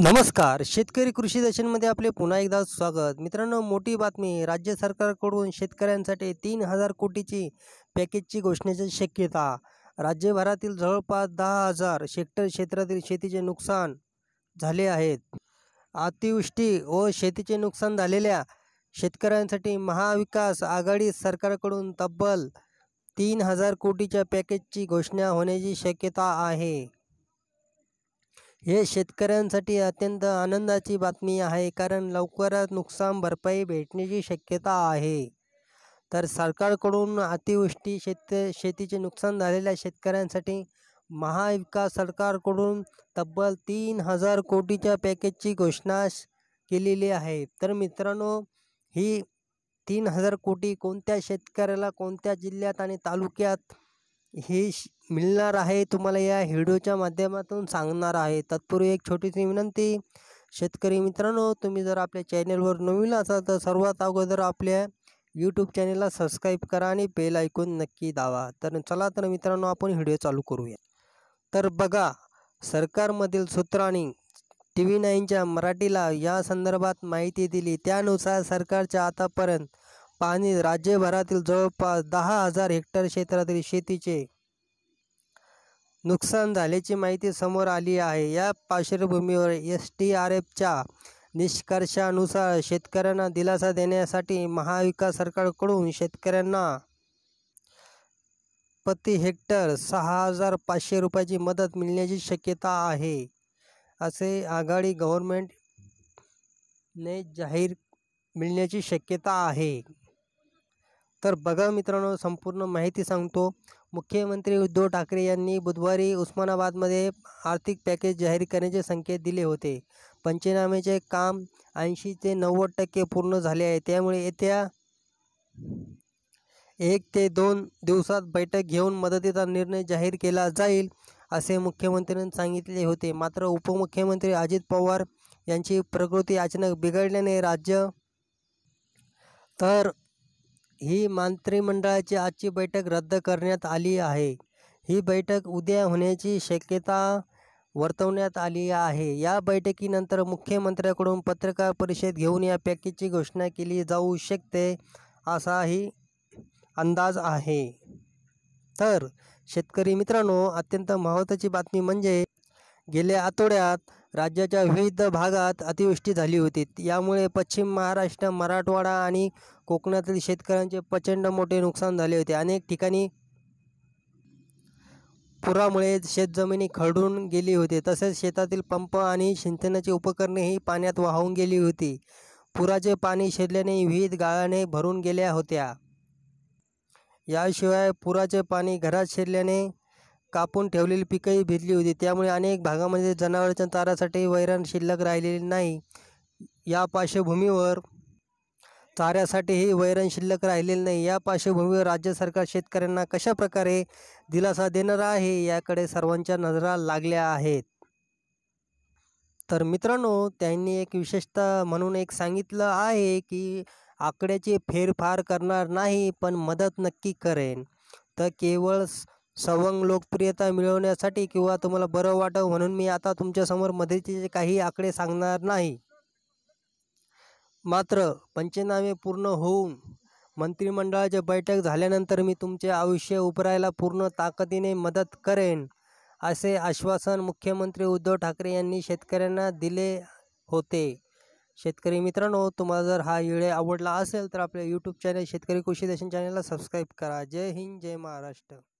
नमस्कार शेतकरी कृषी दर्शनमध्ये आपले पुन्हा एकदा स्वागत मित्रांनो मोठी बातमी राज्य सरकारकडून शेतकऱ्यांसाठी तीन हजार कोटीची पॅकेजची घोषणेची शक्यता राज्यभरातील जवळपास दहा हजार शेक्टर क्षेत्रातील शेतीचे नुकसान झाले आहेत अतिवृष्टी व शेतीचे नुकसान झालेल्या शेतकऱ्यांसाठी महाविकास आघाडी सरकारकडून तब्बल तीन हजार कोटीच्या पॅकेजची घोषणा होण्याची शक्यता आहे हे शेतकऱ्यांसाठी अत्यंत आनंदाची बातमी आहे कारण लवकरच नुकसान भरपाई भेटण्याची शक्यता आहे तर सरकारकडून अतिवृष्टी शेत शेतीचे नुकसान झालेल्या शेतकऱ्यांसाठी महाविकास सरकारकडून तब्बल तीन हजार कोटीच्या पॅकेजची घोषणा केलेली आहे तर मित्रांनो ही तीन हजार कोटी कोणत्या शेतकऱ्याला कोणत्या जिल्ह्यात आणि तालुक्यात ही मिळणार आहे तुम्हाला या व्हिडिओच्या माध्यमातून सांगणार आहे तत्पूर्वी एक छोटीशी विनंती शेतकरी मित्रांनो तुम्ही जर आपल्या चॅनेलवर नवीन असाल तर सर्वात अगोदर आपल्या यूट्यूब चॅनेलला सबस्क्राईब करा आणि बेल ऐकून नक्की दावा तर चला तर मित्रांनो आपण व्हिडिओ चालू करूया तर बघा सरकारमधील सूत्रांनी टी व्ही नाईनच्या मराठीला या संदर्भात माहिती दिली त्यानुसार सरकारच्या आतापर्यंत पाणी राज्यभरातील जवळपास दहा हजार हेक्टर क्षेत्रातील शेतीचे नुकसान झाल्याची माहिती समोर आली आहे या पार्श्वभूमीवर एस टी आर एफच्या निष्कर्षानुसार शेतकऱ्यांना दिलासा देण्यासाठी महाविकास सरकारकडून शेतकऱ्यांना प्रति हेक्टर सहा हजार पाचशे रुपयाची मदत मिळण्याची शक्यता आहे असे आघाडी गव्हर्मेंटने जाहीर मिळण्याची शक्यता आहे तर बघा मित्रांनो संपूर्ण माहिती सांगतो मुख्यमंत्री उद्धव ठाकरे यांनी बुधवारी उस्मानाबादमध्ये आर्थिक पॅकेज जाहीर करण्याचे संकेत दिले होते पंचनामेचे काम ऐंशी ते नव्वद टक्के पूर्ण झाले आहे त्यामुळे येत्या एक ते दोन दिवसात बैठक घेऊन मदतीचा निर्णय जाहीर केला जाईल असे मुख्यमंत्र्यांनी सांगितले होते मात्र उपमुख्यमंत्री अजित पवार यांची प्रकृती अचानक बिघडल्याने राज्य तर ही मंत्रिमंडळाची आजची बैठक रद्द करण्यात आली आहे ही बैठक उद्या होण्याची शक्यता वर्तवण्यात आली आहे या बैठकीनंतर मुख्यमंत्र्याकडून पत्रकार परिषद घेऊन या पॅकेजची घोषणा केली जाऊ शकते असाही अंदाज आहे तर शेतकरी मित्रांनो अत्यंत महत्त्वाची बातमी म्हणजे गेल्या आठवड्यात राज्याच्या विविध भागात अतिवृष्टी झाली होती यामुळे पश्चिम महाराष्ट्र मराठवाडा आणि कोकणातील शेतकऱ्यांचे प्रचंड मोठे नुकसान झाले होते अनेक ठिकाणी पुरामुळे शेतजमिनी खरडून गेली होती तसेच शेतातील पंप आणि सिंचनाची उपकरणेही पाण्यात वाहून गेली होती पुराचे पाणी शिरल्याने विविध गाळाने भरून गेल्या होत्या याशिवाय पुराचे पाणी घरात शिरल्याने कापून ठेवलेली पिकंही भिजली होती त्यामुळे अनेक भागामध्ये जनावरांच्या चाऱ्यासाठी वैरण शिल्लक राहिलेली नाही या पार्श्वभूमीवर चाऱ्यासाठीही वैरण शिल्लक राहिलेले नाही या पार्श्वभूमीवर राज्य सरकार शेतकऱ्यांना कशा प्रकारे दिलासा देणार आहे याकडे सर्वांच्या नजरा लागल्या आहेत तर मित्रांनो त्यांनी एक विशेषतः म्हणून एक सांगितलं आहे की आकड्याचे फेरफार करणार नाही पण मदत नक्की करेन तर केवळ सवंग लोकप्रियता मिळवण्यासाठी किंवा तुम्हाला बरं वाटावं म्हणून मी आता तुमच्यासमोर मदतीचे काही आकडे सांगणार नाही मात्र पंचनामे पूर्ण होऊन मंत्रिमंडळाची बैठक झाल्यानंतर मी तुमचे आयुष्य उभारायला पूर्ण ताकदीने मदत करेन असे आश्वासन मुख्यमंत्री उद्धव ठाकरे यांनी शेतकऱ्यांना दिले होते शेतकरी मित्रांनो तुम्हाला जर हा व्हिडिओ आवडला असेल तर आपल्या यूट्यूब चॅनल शेतकरी कृषी दर्शन चॅनलला सबस्क्राईब करा जय हिंद जय महाराष्ट्र